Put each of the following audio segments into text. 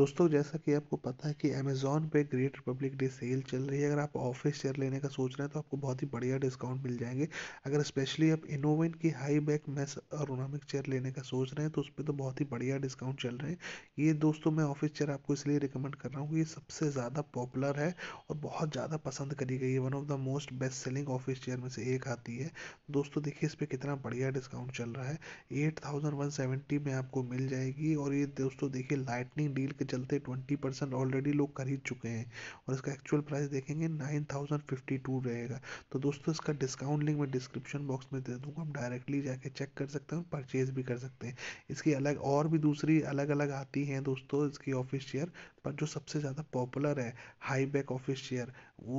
दोस्तों जैसा कि आपको पता है कि अमेजोन पे ग्रेट रिपब्लिक डे सेल चल रही है अगर आप ऑफिस चेयर लेने का सोच रहे हैं तो आपको बहुत ही बढ़िया डिस्काउंट मिल जाएंगे अगर स्पेशली आप इनोवेन की हाई बैक मेस और ओनामिक चेयर लेने का सोच रहे हैं तो उस पर तो बहुत ही बढ़िया डिस्काउंट चल रहे हैं ये दोस्तों मैं ऑफिस चेयर आपको इसलिए रिकमेंड कर रहा हूँ कि ये सबसे ज़्यादा पॉपुलर है और बहुत ज़्यादा पसंद करी गई है one of the most best selling office chair में से एक आती है दोस्तों देखिए इस पर कितना बढ़िया डिस्काउंट चल रहा है एट में आपको मिल जाएगी और ये दोस्तों देखिए लाइटनिंग डील चलते ट्वेंटी परसेंट ऑलरेडी लोग खरीद चुके हैं और इसका एक्चुअल प्राइस देखेंगे नाइन थाउजेंड फिफ्टी टू रहेगा तो दोस्तों इसका डिस्काउंट लिंक मैं डिस्क्रिप्शन बॉक्स में दे दूँगा आप डायरेक्टली जाके चेक कर सकते हैं और परचेज भी कर सकते हैं इसकी अलग और भी दूसरी अलग अलग आती हैं दोस्तों इसकी ऑफिस चेयर पर जो सबसे ज़्यादा पॉपुलर है हाई बैक ऑफिस चेयर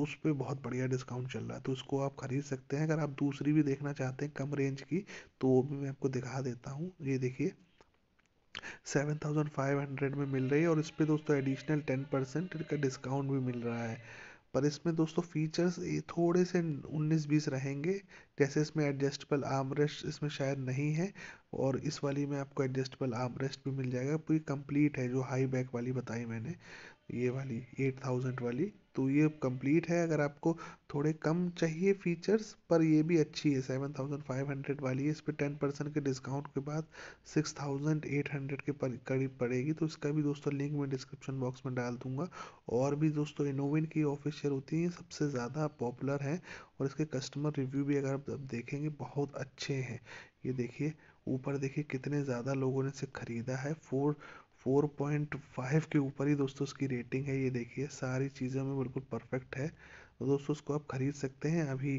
उस पर बहुत बढ़िया डिस्काउंट चल रहा है तो उसको आप खरीद सकते हैं अगर आप दूसरी भी देखना चाहते हैं कम रेंज की तो वो भी मैं आपको दिखा देता हूँ ये देखिए सेवन थाउजेंड फाइव हंड्रेड में मिल रही है और इस पर दोस्तों एडिशनल टेन परसेंट का डिस्काउंट भी मिल रहा है पर इसमें दोस्तों फीचर्स थोड़े से उन्नीस बीस रहेंगे जैसे इसमें एडजस्टेबल आर्मरेस्ट इसमें शायद नहीं है और इस वाली में आपको एडजस्टेबल आर्म रेस्ट भी मिल जाएगा पूरी कंप्लीट है जो हाई बैक वाली बताई मैंने ये वाली एट थाउजेंड वाली तो ये कंप्लीट है अगर आपको थोड़े कम चाहिए फीचर्स पर ये भी अच्छी है सेवन थाउजेंड फाइव हंड्रेड वाली है इस पर टेन परसेंट के डिस्काउंट के बाद सिक्स थाउजेंड एट हंड्रेड के करीब पड़ेगी तो इसका भी दोस्तों लिंक मैं डिस्क्रिप्शन बॉक्स में डाल दूंगा और भी दोस्तों इनोविन की ऑफिशियर होती है सबसे ज़्यादा पॉपुलर हैं और इसके कस्टमर रिव्यू भी अगर आप देखेंगे बहुत अच्छे हैं ये देखिए ऊपर देखिए कितने ज़्यादा लोगों ने इसे खरीदा है फोर फोर पॉइंट फाइव के ऊपर ही दोस्तों इसकी रेटिंग है ये देखिए सारी चीज़ों में बिल्कुल परफेक्ट है तो दोस्तों इसको आप खरीद सकते हैं अभी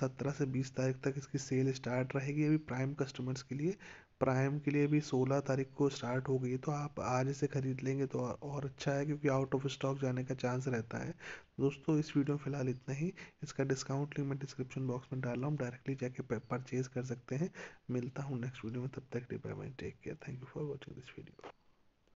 सत्रह से बीस तारीख तक इसकी सेल स्टार्ट रहेगी अभी प्राइम कस्टमर्स के लिए प्राइम के लिए भी 16 तारीख को स्टार्ट हो गई तो आप आज से ख़रीद लेंगे तो और अच्छा है क्योंकि आउट ऑफ स्टॉक जाने का चांस रहता है दोस्तों इस वीडियो में फ़िलहाल इतना ही इसका डिस्काउंट लिंक मैं डिस्क्रिप्शन बॉक्स में डाल रहा हूँ डायरेक्टली जाके परचेज़ कर सकते हैं मिलता हूँ नेक्स्ट वीडियो में तब तक डे take care thank you for watching this video